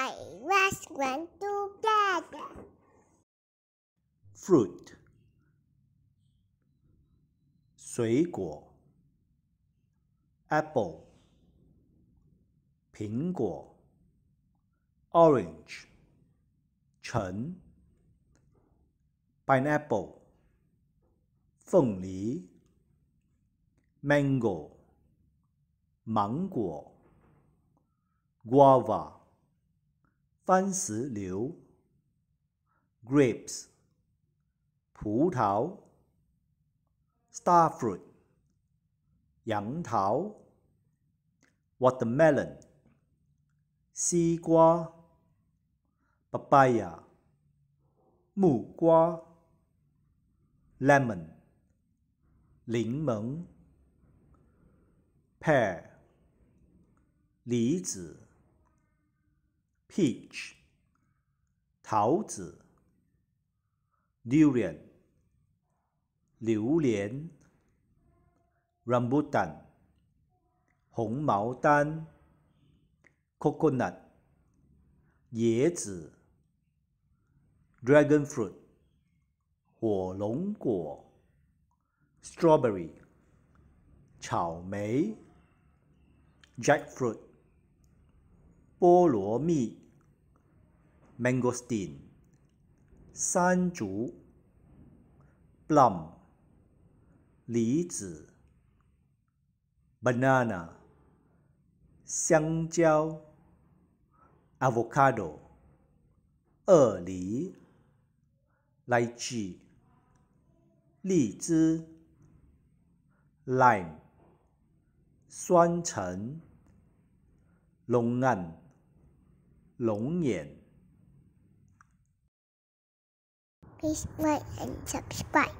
I was one together. Fruit 水果 Apple 苹果 Orange 橙 Pineapple Mango Guava 番石榴，grapes，葡萄，star fruit，杨桃，watermelon，西瓜，papaya，木瓜，lemon，柠檬，pear，梨子。peach 桃子 durian 榴莲 rambutan 红毛丹 coconut 椰子 dragon fruit 火龙果 strawberry 草莓 jackfruit 菠萝蜜 Mango, s t e e n 山竹；Plum，梨子；Banana，香蕉；Avocado，鳄梨 l y c h e 荔枝；Lime，酸橙；龙眼，龙眼。Please like and subscribe.